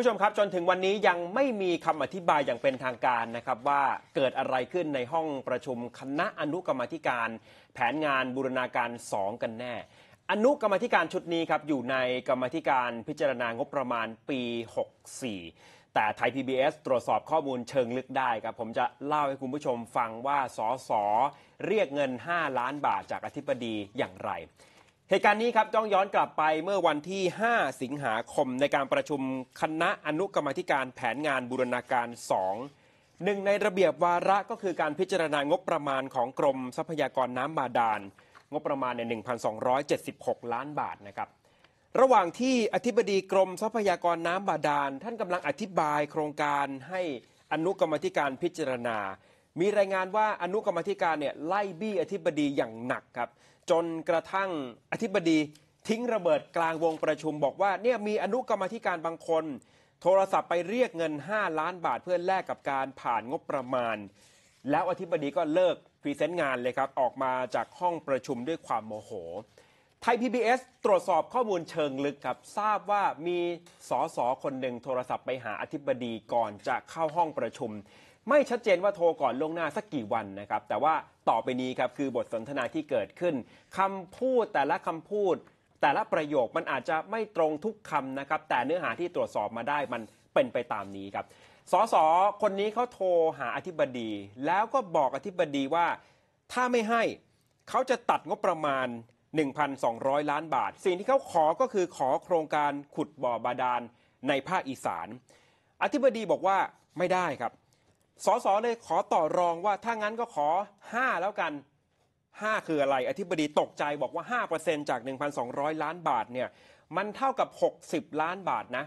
ผู้ชมครับ จนถึงวันนี้ยังไม่มีคำอธิบายอย่างเป็นทางการนะครับ ว่าเกิดอะไรขึ้นในห้องประชุมคณะอนุกรรมธิการแผนงานบูรณาการ2กันแน่ อนุกรรมธิการชุดนี้ครับ อยู่ในกรรมธิการพิจารณางบประมาณปี 64 แต่ไทย PBS ตรวจสอบข้อมูลเชิงลึกได้ครับ ผมจะเล่าให้คุณผู้ชมฟังว่าสสเรียกเงิน 5 ล้านบาทจากอธิบดีอย่างไรเหตุการณ์นี้ครับต้องย้อนกลับไปเมื่อวันที่ 5 สิงหาคมในการประชุมคณะอนุกรรมธิการแผนงานบูรณาการ2หนึ่งในระเบียบวาระก็คือการพิจารณางบประมาณของกรมทรัพยากรน้ำบาดาลงบประมาณใน 1,276 ล้านบาทนะครับ ระหว่างที่อธิบดีกรมทรัพยากรน้ำบาดาลท่านกำลังอธิบาย โครงการให้อนุกรรมธิการพิจารณา มีรายงานว่าอนุกรรมธิการเนี่ยไล่บี้อธิบดีอย่างหนักครับจนกระทั่งอธิบดีทิ้งระเบิดกลางวงประชุมบอกว่าเนี่ยมีอนุกรรมธิการบางคน โทรศัพท์ไปเรียกเงิน 5 ล้านบาทเพื่อแลกกับการผ่านงบประมาณ แล้วอธิบดีก็เลิกพรีเซนต์งานเลยครับ ออกมาจากห้องประชุมด้วยความโมโหไทย PBS ตรวจสอบข้อมูลเชิงลึกครับ ทราบว่ามีสสคนหนึ่งโทรศัพท์ไปหาอธิบดีก่อนจะเข้าห้องประชุม ไม่ชัดเจนว่าโทรก่อนล่วงหน้าสักกี่วันนะครับแต่ว่าต่อไปนี้ครับคือบทสนทนาที่เกิดขึ้นคำพูดแต่ละคำพูด แต่ละประโยคมันอาจจะไม่ตรงทุกคำนะครับแต่เนื้อหาที่ตรวจสอบมาได้มันเป็นไปตามนี้ครับสสคนนี้เขาโทรหาอธิบดี แล้วก็บอกอธิบดีว่า ถ้าไม่ให้เขาจะตัดงบประมาณ1,200 ล้านบาท สิ่งที่เขาขอก็คือขอโครงการขุดบ่อบาดาลในภาคอีสาน อธิบดีบอกว่าไม่ได้ครับสสเลยขอต่อรองว่าถ้างั้นก็ขอ 5 แล้วกัน 5 คืออะไรอธิบดีตกใจบอกว่า 5%จาก 1,200 ล้านบาทเนี่ยมันเท่ากับ 60 ล้านบาทนะ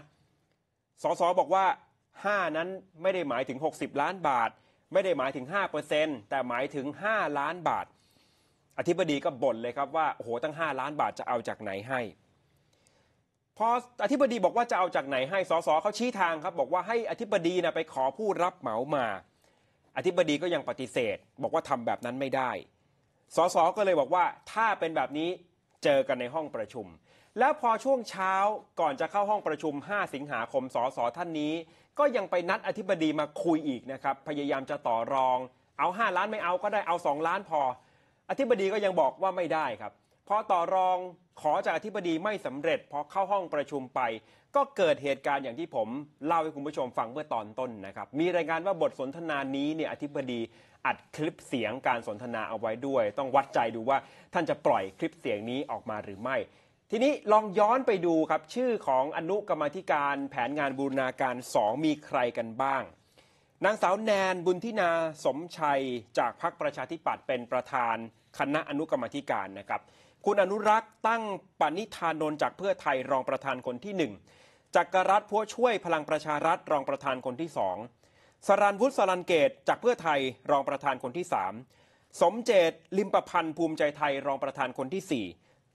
สสบอกว่า 5 นั้นไม่ได้หมายถึง 60 ล้านบาท ไม่ได้หมายถึง 5%แต่หมายถึง 5 ล้านบาทอธิบดีก็บ่นเลยครับว่าโอ้โหตั้ง 5 ล้านบาทจะเอาจากไหนให้ พออธิบดีบอกว่าจะเอาจากไหนให้สสเขาชี้ทางครับบอกว่าให้อธิบดีนะไปขอผู้รับเหมามา อธิบดีก็ยังปฏิเสธ บอกว่าทำแบบนั้นไม่ได้สสก็เลยบอกว่า ถ้าเป็นแบบนี้เจอกันในห้องประชุม แล้วพอช่วงเช้าก่อนจะเข้าห้องประชุม 5 สิงหาคมสสท่านนี้ ก็ยังไปนัดอธิบดีมาคุยอีกนะครับพยายามจะต่อรอง เอา5ล้านไม่เอาก็ได้เอา 2 ล้านพออธิบดีก็ยังบอกว่าไม่ได้ครับพอต่อรองขอจากอธิบดีไม่สำเร็จพอเข้าห้องประชุมไป ก็เกิดเหตุการณ์อย่างที่ผมเล่าให้คุณผู้ชมฟังเมื่อตอนต้นนะครับมีรายงานว่าบทสนทนานี้เนี่ยอธิบดีอัดคลิปเสียงการสนทนาเอาไว้ด้วย ต้องวัดใจดูว่าท่านจะปล่อยคลิปเสียงนี้ออกมาหรือไม่ ทีนี้ลองย้อนไปดูครับชื่อของอนุกรรมธิการ แผนงานบูรณาการ 2 มีใครกันบ้างนางสาวแนนบุญทินาสมชัยจากพรรคประชาธิปัตย์เป็นประธานคณะอนุกรรมธิการนะครับ คุณอนุรักษ์ตั้งปณิธานนท์จากเพื่อไทยรองประธานคนที่หนึ่งจักรรัฐพัวช่วยพลังประชารัฐรองประธานคนที่สอง สรันวุฒิสรันเกตจากเพื่อไทยรองประธานคนที่สามสมเจตลิมประพันธ์ภูมิใจไทยรองประธานคนที่สี่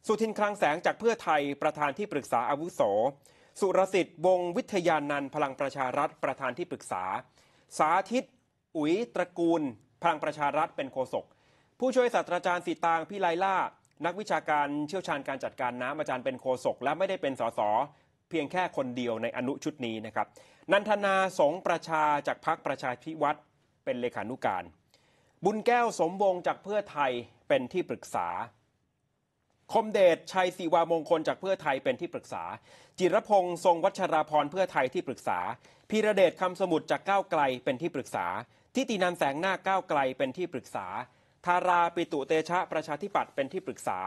สุทินคลังแสงจากเพื่อไทยประธานที่ปรึกษาอาวุโส สุรสิทธิ์วงวิทยานันพลังประชารัฐประธานที่ปรึกษาสาธิต อุ๋ยตระกูล พลังประชารัฐเป็นโฆษกผู้ช่วยศาสตราจารย์สีตางพ่ไลล่านักวิชาการเชี่ยวชาญการจัดการน้ำอาจารย์เป็นโฆษกและไม่ได้เป็นสสเพียงแค่คนเดียวในอนุชุดนี้นะครับ นันทนาสงประชาจากพรรคประชาพิวัตรเป็นเลขานุการ บุญแก้วสมวงจากเพื่อไทยเป็นที่ปรึกษาคมเดชชัยศิวามงคลจากเพื่อไทยเป็นที่ปรึกษา จิรพงษ์ทรงวัชราพรเพื่อไทยที่ปรึกษาพีระเดชคำสมุทรจากก้าวไกลเป็นที่ปรึกษาทิตินันแสงหน้าก้าวไกลเป็นที่ปรึกษาธาราปิตุเตชะประชาธิปัตย์เป็นที่ปรึกษา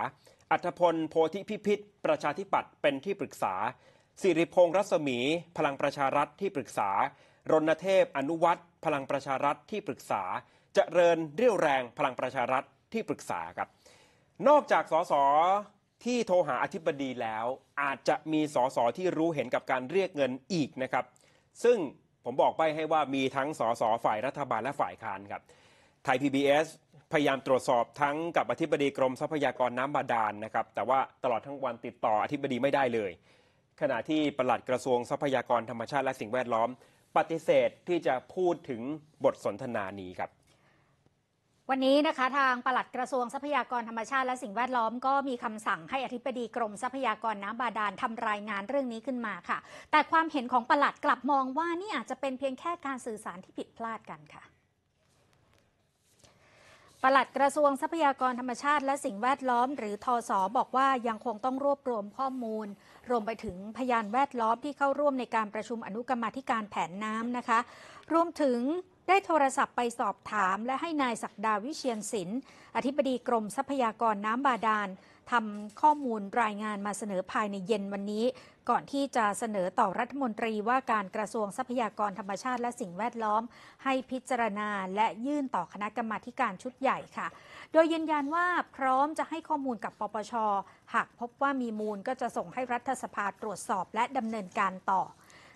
อัธพลโพธิพิพิธประชาธิปัตย์เป็นที่ปรึกษาสิริพงษ์รัศมีพลังประชารัฐที่ปรึกษารณเทพอนุวัตรพลังประชารัฐที่ปรึกษาจเจริญเรี่ยวแรงพลังประชารัฐที่ปรึกษาครับนอกจากสสที่โทรหาอธิบดีแล้วอาจจะมีสสที่รู้เห็นกับการเรียกเงินอีกนะครับ ซึ่งผมบอกไปให้ว่ามีทั้งสสฝ่ายรัฐบาลและฝ่ายค้านครับไทย PBS พยายามตรวจสอบทั้งกับอธิบดีกรมทรัพยากรน้ำบาดาลนนะครับแต่ว่าตลอดทั้งวันติดต่ออธิบดีไม่ได้เลย ขณะที่ปลัดกระทรวงทรัพยากรธรรมชาติและสิ่งแวดล้อม ปฏิเสธที่จะพูดถึงบทสนทนานี้ครับวันนี้นะคะ ทางปลัดกระทรวงทรัพยากรธรรมชาติและสิ่งแวดล้อมก็มีคำสั่งให้อธิบดีกรมทรัพยากรน้ำบาดาลทำรายงานเรื่องนี้ขึ้นมาค่ะ แต่ความเห็นของปลัดกลับมองว่านี่อาจจะเป็นเพียงแค่การสื่อสารที่ผิดพลาดกันค่ะปลัดกระทรวงทรัพยากรธรรมชาติและสิ่งแวดล้อม หรือทอสอบอกว่ายังคงต้องรวบรวมข้อมูล รวมไปถึงพยานแวดล้อมที่เข้าร่วมในการประชุมอนุกรรมธิการแผนน้ำนะคะ รวมถึงได้โทรศัพท์ไปสอบถาม และให้นายศักดาวิเชียนศิลป์ อธิบดีกรมทรัพยากรน้ำบาดาลทำข้อมูลรายงานมาเสนอภายในเย็นวันนี้ ก่อนที่จะเสนอต่อรัฐมนตรีว่าการกระทรวงทรัพยากรธรรมชาติและสิ่งแวดล้อมให้พิจารณาและยื่นต่อคณะกรรมาการชุดใหญ่ค่ะโดยยืนยันว่า พร้อมจะให้ข้อมูลกับปปชหากพบว่ามีมูลก็จะส่งให้รัฐสภาตรวจสอบและดำเนินการต่อ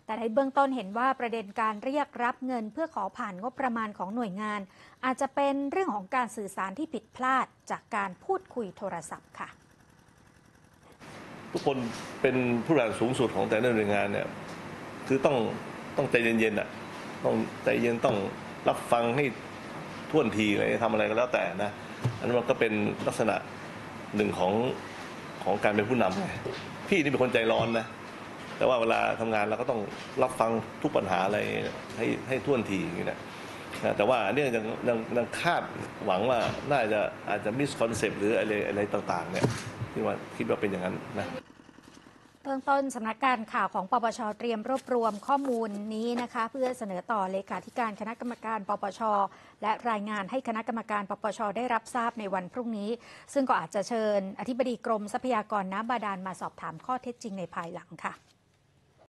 แต่ในเบื้องต้นเห็นว่าประเด็นการเรียกรับเงินเพื่อขอผ่านงบประมาณของหน่วยงาน อาจจะเป็นเรื่องของการสื่อสารที่ผิดพลาดจากการพูดคุยโทรศัพท์ค่ะ ทุกคนเป็นผู้บริหารสูงสุดของแต่ละหน่วยงานเนี่ยคือต้องต้องใจเย็นๆอ่ะต้องใจเย็นต้องรับฟังให้ท่วนทีอะไรทำอะไรก็แล้วแต่นะอันนั้นมันก็เป็นลักษณะหนึ่งของของการเป็นผู้นำไงพี่นี่เป็นคนใจร้อนนะแต่ว่าเวลาทำงานเราก็ต้องรับฟังทุกปัญหาอะไรให้ให้ท่วนทีอย่างนี้นะ แต่ว่าเนี่ยยังยังยังคาดหวังว่าน่าจะอาจจะมิสคอนเซปต์ หรืออะไรอะไรต่างๆเนี่ยที่ว่าคิดว่าเป็นอย่างนั้นนะเบื้องต้นสำนักการข่าวของ ปปช เตรียมรวบรวมข้อมูลนี้นะคะ เพื่อเสนอต่อเลขาธิการคณะกรรมการ ปปช และรายงานให้คณะกรรมการปปชได้รับทราบในวันพรุ่งนี้ ซึ่งก็อาจจะเชิญอธิบดีกรมทรัพยากรน้ำบาดาลมาสอบถามข้อเท็จจริงในภายหลังค่ะ